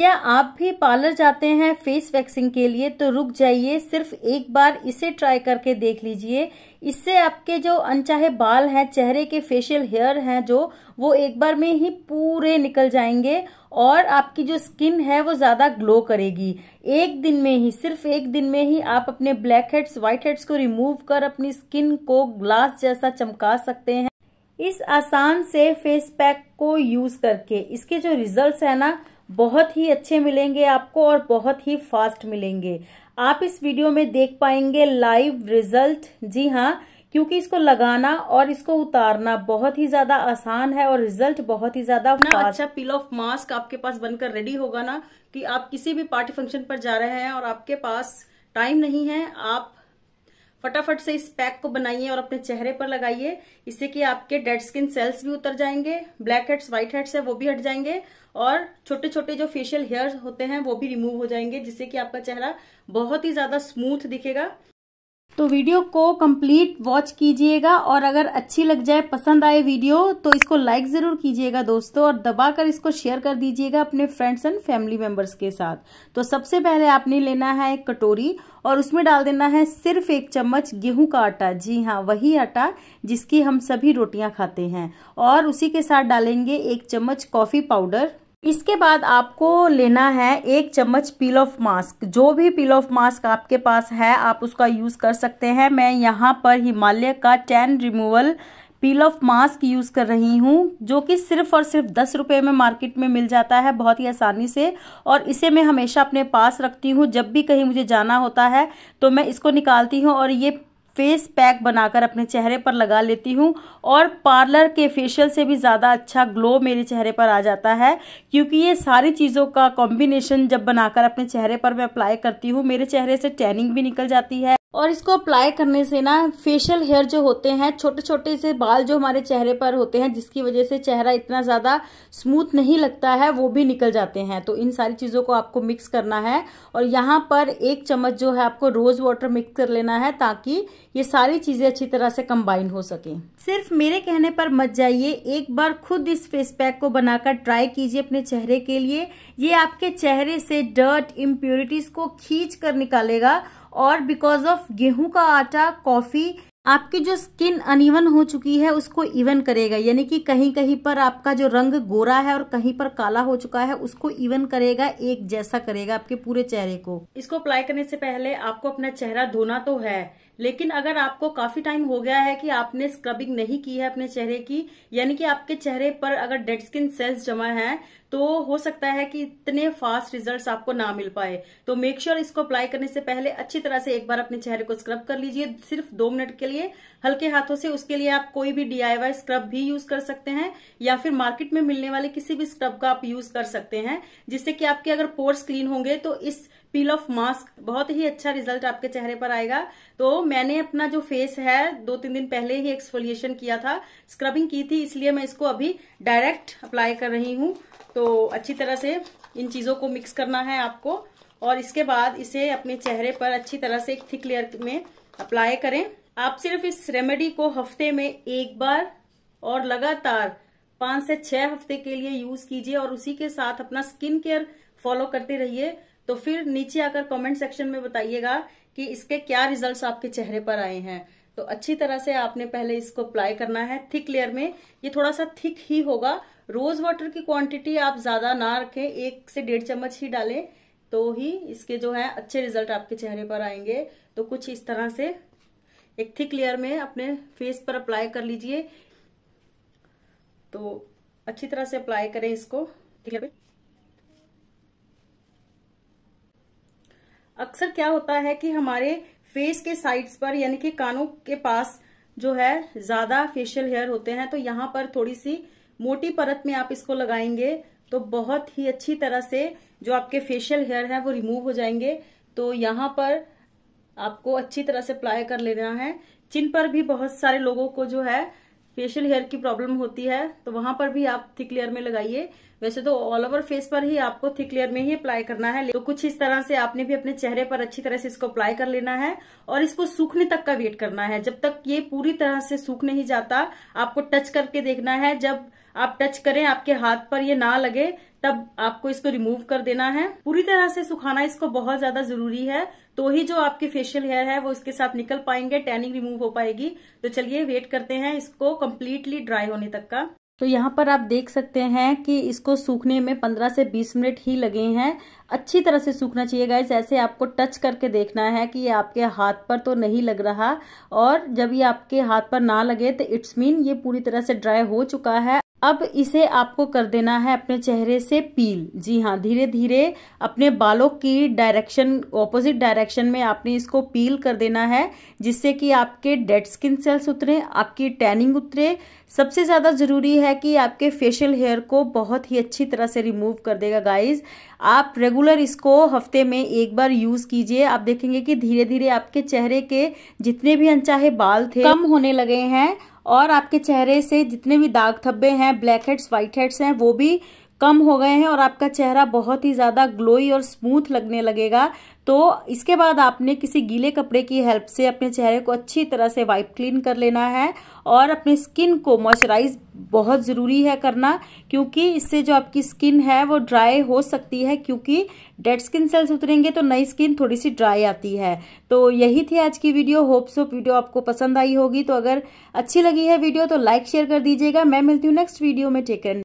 क्या आप भी पार्लर जाते हैं फेस वैक्सिंग के लिए तो रुक जाइए सिर्फ एक बार इसे ट्राई करके देख लीजिए इससे आपके जो अनचाहे बाल हैं चेहरे के फेशियल हेयर हैं जो वो एक बार में ही पूरे निकल जाएंगे और आपकी जो स्किन है वो ज़्यादा ग्लो करेगी एक दिन में ही सिर्फ एक दिन में ही आप अपने ब्लैक हेड्स व्हाइट हेड्स को रिमूव कर अपनी स्किन को ग्लास जैसा चमका सकते हैं इस आसान से फेस पैक को यूज करके इसके जो रिजल्ट्स है ना बहुत ही अच्छे मिलेंगे आपको और बहुत ही फास्ट मिलेंगे आप इस वीडियो में देख पाएंगे लाइव रिजल्ट जी हाँ क्योंकि इसको लगाना और इसको उतारना बहुत ही ज्यादा आसान है और रिजल्ट बहुत ही ज्यादा अच्छा पिल ऑफ मास्क आपके पास बनकर रेडी होगा ना कि आप किसी भी पार्टी फंक्शन पर जा रहे हैं और आपके पास टाइम नहीं है आप फटाफट से इस पैक को बनाइए और अपने चेहरे पर लगाइए इससे कि आपके डेड स्किन सेल्स भी उतर जाएंगे ब्लैक हेड्स व्हाइट हेड्स है वो भी हट जाएंगे और छोटे छोटे जो फेशियल हेयर होते हैं वो भी रिमूव हो जाएंगे जिससे कि आपका चेहरा बहुत ही ज्यादा स्मूथ दिखेगा तो वीडियो को कंप्लीट वॉच कीजिएगा और अगर अच्छी लग जाए पसंद आए वीडियो तो इसको लाइक ज़रूर कीजिएगा दोस्तों और दबाकर इसको शेयर कर दीजिएगा अपने फ्रेंड्स एंड फैमिली मेंबर्स के साथ तो सबसे पहले आपने लेना है एक कटोरी और उसमें डाल देना है सिर्फ एक चम्मच गेहूं का आटा जी हाँ वही आटा जिसकी हम सभी रोटियां खाते हैं और उसी के साथ डालेंगे एक चम्मच कॉफ़ी पाउडर इसके बाद आपको लेना है एक चम्मच पील ऑफ मास्क जो भी पील ऑफ मास्क आपके पास है आप उसका यूज़ कर सकते हैं मैं यहाँ पर हिमालय का tan removal peel off mask use कर रही हूँ जो कि सिर्फ और सिर्फ दस रुपये में मार्केट में मिल जाता है बहुत ही आसानी से और इसे मैं हमेशा अपने पास रखती हूँ जब भी कहीं मुझे जाना होता है तो मैं इसको निकालती हूँ और ये फेस पैक बनाकर अपने चेहरे पर लगा लेती हूँ और पार्लर के फेशियल से भी ज़्यादा अच्छा ग्लो मेरे चेहरे पर आ जाता है क्योंकि ये सारी चीज़ों का कॉम्बिनेशन जब बनाकर अपने चेहरे पर मैं अप्लाई करती हूँ मेरे चेहरे से टैनिंग भी निकल जाती है और इसको अप्लाई करने से ना फेशियल हेयर जो होते हैं छोटे छोटे से बाल जो हमारे चेहरे पर होते हैं जिसकी वजह से चेहरा इतना ज़्यादा स्मूथ नहीं लगता है वो भी निकल जाते हैं तो इन सारी चीज़ों को आपको मिक्स करना है और यहाँ पर एक चम्मच जो है आपको रोज़ वाटर मिक्स कर लेना है ताकि ये सारी चीज़ें अच्छी तरह से कंबाइन हो सके सिर्फ मेरे कहने पर मत जाइए एक बार खुद इस फेस पैक को बनाकर ट्राई कीजिए अपने चेहरे के लिए ये आपके चेहरे से डर्ट इम्प्योरिटीज़ को खींच कर निकालेगा और बिकॉज ऑफ गेहूं का आटा कॉफी आपकी जो स्किन अनइवन हो चुकी है उसको इवन करेगा यानी कि कहीं कहीं पर आपका जो रंग गोरा है और कहीं पर काला हो चुका है उसको इवन करेगा एक जैसा करेगा आपके पूरे चेहरे को इसको अप्लाई करने से पहले आपको अपना चेहरा धोना तो है लेकिन अगर आपको काफी टाइम हो गया है कि आपने स्क्रबिंग नहीं की है अपने चेहरे की यानी कि आपके चेहरे पर अगर डेड स्किन सेल्स जमा है तो हो सकता है कि इतने फास्ट रिजल्ट्स आपको ना मिल पाए तो मेक श्योर sure इसको अप्लाई करने से पहले अच्छी तरह से एक बार अपने चेहरे को स्क्रब कर लीजिए सिर्फ दो मिनट के लिए हल्के हाथों से उसके लिए आप कोई भी डीआईवाई स्क्रब भी यूज कर सकते हैं या फिर मार्केट में मिलने वाले किसी भी स्क्रब का आप यूज कर सकते हैं जिससे कि आपके अगर पोर्स क्लीन होंगे तो इस पील ऑफ मास्क बहुत ही अच्छा रिजल्ट आपके चेहरे पर आएगा तो मैंने अपना जो फेस है दो तीन दिन पहले ही एक्सफोलिएशन किया था स्क्रबिंग की थी इसलिए मैं इसको अभी डायरेक्ट अप्लाई कर रही हूँ तो अच्छी तरह से इन चीज़ों को मिक्स करना है आपको और इसके बाद इसे अपने चेहरे पर अच्छी तरह से एक थिक लेयर में अप्लाई करें आप सिर्फ इस रेमेडी को हफ्ते में एक बार और लगातार पांच से छह हफ्ते के लिए यूज कीजिए और उसी के साथ अपना स्किन केयर फॉलो करते रहिए तो फिर नीचे आकर कमेंट सेक्शन में बताइएगा कि इसके क्या रिजल्ट्स आपके चेहरे पर आए हैं तो अच्छी तरह से आपने पहले इसको अप्लाई करना है थिक लेयर में ये थोड़ा सा थिक ही होगा रोज वाटर की क्वांटिटी आप ज्यादा ना रखें एक से डेढ़ चम्मच ही डालें तो ही इसके जो है अच्छे रिजल्ट आपके चेहरे पर आएंगे तो कुछ इस तरह से एक थिक लेयर में अपने फेस पर अप्लाई कर लीजिए तो अच्छी तरह से अप्लाई करें इसको ठीक है अक्सर क्या होता है कि हमारे फेस के साइड्स पर यानी कि कानों के पास जो है ज्यादा फेशियल हेयर होते हैं तो यहाँ पर थोड़ी सी मोटी परत में आप इसको लगाएंगे तो बहुत ही अच्छी तरह से जो आपके फेशियल हेयर है वो रिमूव हो जाएंगे तो यहाँ पर आपको अच्छी तरह से अप्लाई कर लेना है चिन पर भी बहुत सारे लोगों को जो है फेशियल हेयर की प्रॉब्लम होती है तो वहां पर भी आप थिक लेयर में लगाइए वैसे तो ऑल ओवर फेस पर ही आपको थिक लेयर में ही अप्लाई करना है तो कुछ इस तरह से आपने भी अपने चेहरे पर अच्छी तरह से इसको अप्लाई कर लेना है और इसको सूखने तक का वेट करना है जब तक ये पूरी तरह से सूख नहीं जाता आपको टच करके देखना है जब आप टच करें आपके हाथ पर ये ना लगे तब आपको इसको रिमूव कर देना है पूरी तरह से सुखाना इसको बहुत ज्यादा जरूरी है तो ही जो आपके फेशियल हेयर है वो इसके साथ निकल पाएंगे टैनिंग रिमूव हो पाएगी तो चलिए वेट करते हैं इसको कम्प्लीटली ड्राई होने तक का तो यहाँ पर आप देख सकते हैं कि इसको सूखने में 15 से 20 मिनट ही लगे हैं अच्छी तरह से सूखना चाहिए गाइस ऐसे आपको टच करके देखना है कि ये आपके हाथ पर तो नहीं लग रहा और जब ये आपके हाथ पर ना लगे तो इट्स मीन ये पूरी तरह से ड्राई हो चुका है अब इसे आपको कर देना है अपने चेहरे से पील जी हाँ धीरे धीरे अपने बालों की डायरेक्शन ऑपोजिट डायरेक्शन में आपने इसको पील कर देना है जिससे कि आपके डेड स्किन सेल्स उतरे आपकी टैनिंग उतरे सबसे ज़्यादा ज़रूरी है कि आपके फेशियल हेयर को बहुत ही अच्छी तरह से रिमूव कर देगा गाइज आप रेगुलर इसको हफ्ते में एक बार यूज़ कीजिए आप देखेंगे कि धीरे धीरे आपके चेहरे के जितने भी अनचाहे बाल थे कम होने लगे हैं और आपके चेहरे से जितने भी दाग थब्बे हैं ब्लैक हेड्स व्हाइट हेड्स हैं वो भी कम हो गए हैं और आपका चेहरा बहुत ही ज़्यादा ग्लोई और स्मूथ लगने लगेगा तो इसके बाद आपने किसी गीले कपड़े की हेल्प से अपने चेहरे को अच्छी तरह से वाइप क्लीन कर लेना है और अपने स्किन को मॉइस्चराइज बहुत ज़रूरी है करना क्योंकि इससे जो आपकी स्किन है वो ड्राई हो सकती है क्योंकि डेड स्किन सेल्स उतरेंगे तो नई स्किन थोड़ी सी ड्राई आती है तो यही थी आज की वीडियो होप सो वीडियो आपको पसंद आई होगी तो अगर अच्छी लगी है वीडियो तो लाइक शेयर कर दीजिएगा मैं मिलती हूँ नेक्स्ट वीडियो में टेकन